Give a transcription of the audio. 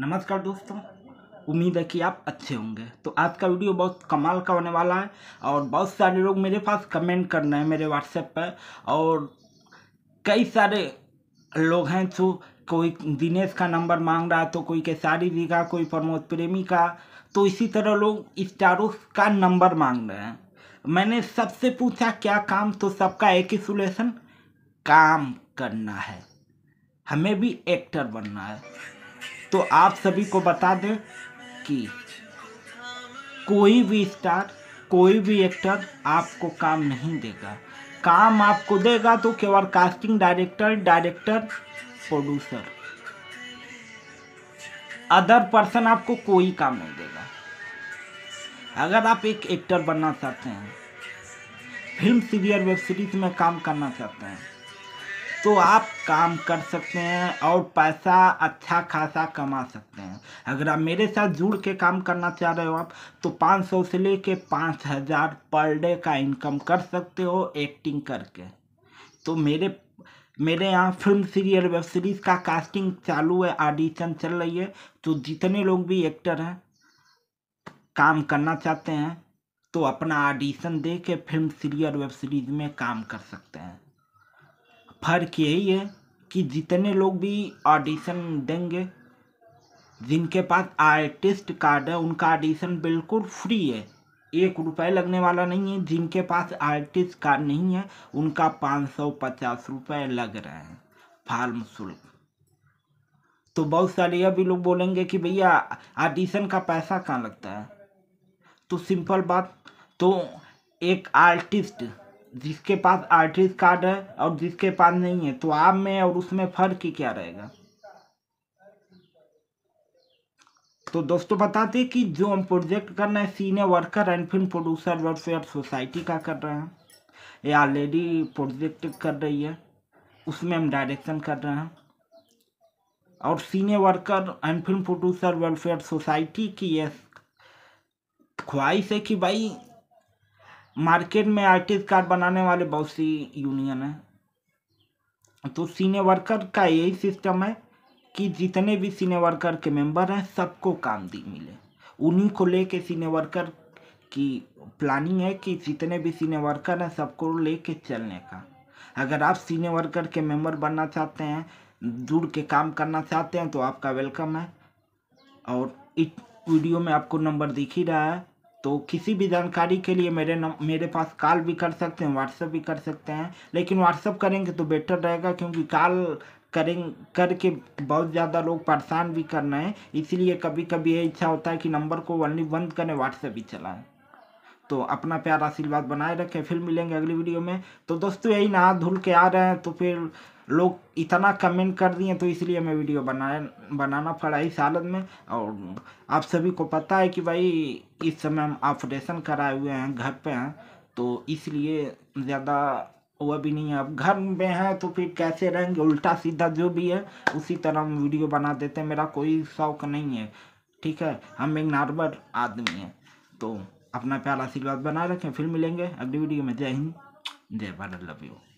नमस्कार दोस्तों उम्मीद है कि आप अच्छे होंगे तो आज का वीडियो बहुत कमाल का होने वाला है और बहुत सारे लोग मेरे पास कमेंट कर रहे हैं मेरे व्हाट्सएप पर और कई सारे लोग हैं जो कोई दिनेश का नंबर मांग रहा तो कोई केसारी जी का कोई प्रमोद प्रेमी का तो इसी तरह लोग स्टारों का नंबर मांग रहे हैं मैंने सबसे पूछा क्या काम तो सबका एक ही सोलेशन काम करना है हमें भी एक्टर बनना है तो आप सभी को बता दें कि कोई भी स्टार कोई भी एक्टर आपको काम नहीं देगा काम आपको देगा तो केवल casting director director producer other person आपको कोई काम नहीं देगा अगर आप एक एक्टर बनना चाहते हैं फिल्म सीरियल वेब सीरीज में काम करना चाहते हैं तो आप काम कर सकते हैं और पैसा अच्छा खासा कमा सकते हैं अगर आप मेरे साथ जुड़ के काम करना चाह रहे हो आप तो 500 से लेके 5000 पर डे का इनकम कर सकते हो एक्टिंग करके तो मेरे मेरे यहाँ फिल्म सीरियल वेब सीरीज़ का कास्टिंग चालू है ऑडिशन चल रही है तो जितने लोग भी एक्टर हैं काम करना चाहते हैं तो अपना ऑडिशन दे के फिल्म सीरियल वेब सीरीज़ में काम कर सकते हैं फ़र्क यही है कि जितने लोग भी ऑडिशन देंगे जिनके पास आर्टिस्ट कार्ड है उनका ऑडिशन बिल्कुल फ्री है एक रुपये लगने वाला नहीं है जिनके पास आर्टिस्ट कार्ड नहीं है उनका पाँच सौ पचास रुपये लग रहे हैं फार्म शुल्क तो बहुत सारे अभी लोग बोलेंगे कि भैया ऑडिशन का पैसा कहाँ लगता है तो सिंपल बात तो एक आर्टिस्ट जिसके पास आर्टिस्ट कार्ड है और जिसके पास नहीं है तो आप में और उसमें फर्क ही क्या रहेगा तो दोस्तों बताते कि जो हम प्रोजेक्ट कर रहे हैं senior worker and film producer welfare society का कर रहे हैं ये ऑलरेडी प्रोजेक्ट कर रही है उसमें हम डायरेक्शन कर रहे हैं और senior worker and film producer welfare society की ये ख्वाहिश है कि भाई मार्केट में आर्टिस्ट कार्ड बनाने वाले बहुत सी यूनियन हैं तो सीनियर वर्कर का यही सिस्टम है कि जितने भी सीनियर वर्कर के मेंबर हैं सबको काम दी मिले उन्हीं को लेके सीनियर वर्कर की प्लानिंग है कि जितने भी सीनियर वर्कर हैं सबको लेके चलने का अगर आप सीनियर वर्कर के मेंबर बनना चाहते हैं दूर के काम करना चाहते हैं तो आपका वेलकम है और इस वीडियो में आपको नंबर दिख ही रहा है तो किसी भी जानकारी के लिए मेरे नम मेरे पास कॉल भी कर सकते हैं व्हाट्सअप भी कर सकते हैं लेकिन व्हाट्सअप करेंगे तो बेटर रहेगा क्योंकि कॉल करें करके बहुत ज़्यादा लोग परेशान भी करना है इसीलिए कभी कभी ये इच्छा होता है कि नंबर को ओनली बंद करें व्हाट्सएप ही चलाएं तो अपना प्यार आशीर्वाद बनाए रखें फिर मिलेंगे अगली वीडियो में तो दोस्तों यही नहा धुल के आ रहे हैं तो फिर लोग इतना कमेंट कर दिए तो इसलिए मैं वीडियो बनाया बनाना पड़ा इस हालत में और आप सभी को पता है कि भाई इस समय हम ऑपरेशन कराए हुए हैं घर पे हैं तो इसलिए ज़्यादा वह भी नहीं है अब घर में हैं तो फिर कैसे रहेंगे उल्टा सीधा जो भी है उसी तरह हम वीडियो बना देते हैं मेरा कोई शौक नहीं है ठीक है हम एक नॉर्मल आदमी हैं तो अपना प्यार आशीर्वाद बनाए रखें फिर मिलेंगे अगली वीडियो में जय हिंद जय भारत लव यू